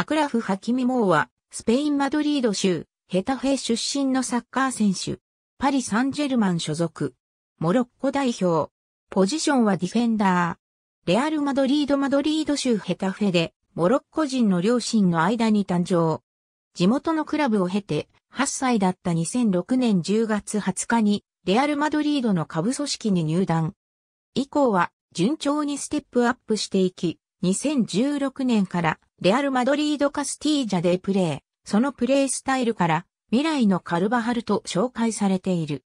アクラフ・ハキミ・モーは、スペイン・マドリード州、ヘタフェ出身のサッカー選手。パリ・サンジェルマン所属。モロッコ代表。ポジションはディフェンダー。レアル・マドリード・マドリード州ヘタフェで、モロッコ人の両親の間に誕生。地元のクラブを経て、8歳だった2006年10月20日に、レアル・マドリードの下部組織に入団。以降は、順調にステップアップしていき、2016年からレアル・マドリード・カスティージャでプレー、そのプレースタイルから未来のカルバハルと紹介されている。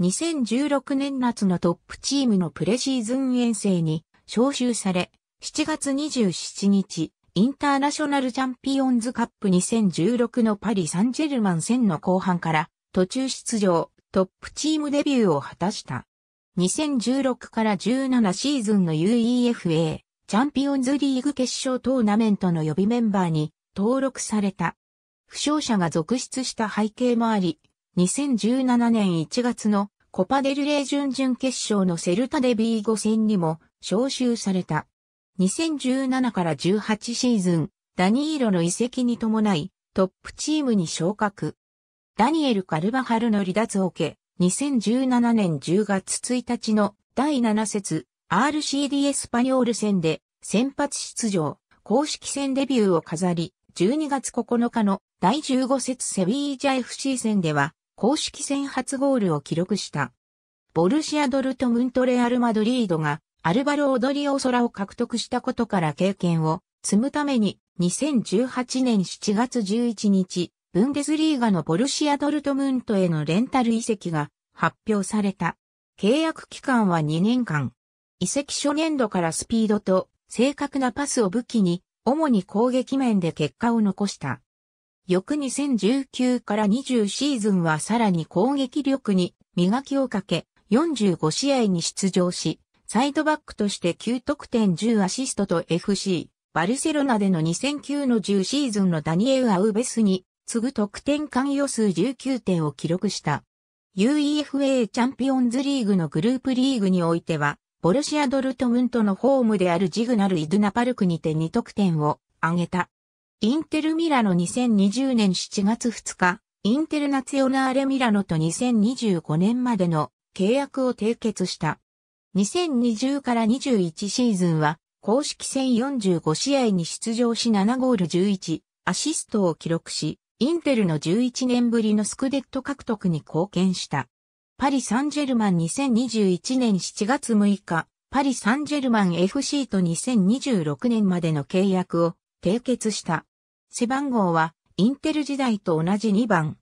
2016年夏のトップチームのプレシーズン遠征に招集され、7月27日、インターナショナルチャンピオンズカップ2016のパリ・サンジェルマン戦の後半から途中出場、トップチームデビューを果たした。2016から17シーズンの UEFA チャンピオンズリーグ決勝トーナメントの予備メンバーに登録された。負傷者が続出した背景もあり、2017年1月のコパデルレー準々決勝のセルタデビー5戦にも招集された。2017から18シーズン、ダニーロの移籍に伴い、トップチームに昇格。ダニエル・カルバハルの離脱を受け、2017年10月1日の第7節 RCD s パニョール戦で先発出場、公式戦デビューを飾り、12月9日の第15節セビージャ FC 戦では、公式戦初ゴールを記録した。ボルシア・ドルトムント・レアル・マドリードが、アルバロ・オドリオ・ソラを獲得したことから経験を積むために、2018年7月11日、ブンデスリーガのボルシア・ドルトムントへのレンタル移籍が発表された。契約期間は2年間。遺跡初年度からスピードと正確なパスを武器に、主に攻撃面で結果を残した。翌2019から20シーズンはさらに攻撃力に磨きをかけ、45試合に出場し、サイドバックとして9得点10アシストと FC、バルセロナでの2009の10シーズンのダニエウ・アウベスに次ぐ得点関与数19点を記録した。UEFA チャンピオンズリーグのグループリーグにおいては、ボルシア・ドルトムントのホームであるジグナル・イドゥナパルクにて2得点を挙げた。インテル・ミラノ2020年7月2日、インテルナツヨナーレ・ミラノと2025年までの契約を締結した。2020から21シーズンは、公式戦45試合に出場し7ゴール11、アシストを記録し、インテルの11年ぶりのスクデット獲得に貢献した。パリ・サンジェルマン2021年7月6日、パリ・サンジェルマン FC と2026年までの契約を締結した。背番号はインテル時代と同じ2番。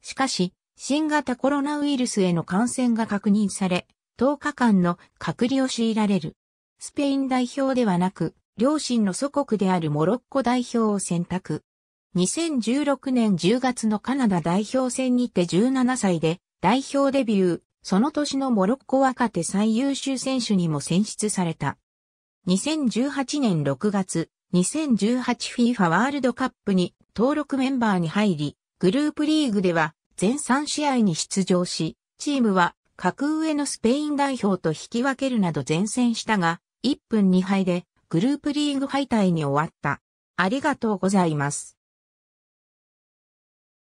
しかし、新型コロナウイルスへの感染が確認され、10日間の隔離を強いられる。スペイン代表ではなく、両親の祖国であるモロッコ代表を選択。2016年10月のカナダ代表戦にて17歳で代表デビュー、その年のモロッコ若手最優秀選手にも選出された。2018年6月、2018FIFA ワールドカップに登録メンバーに入り、グループリーグでは全3試合に出場し、チームは格上のスペイン代表と引き分けるなど前線したが、1分2敗でグループリーグ敗退に終わった。ありがとうございます。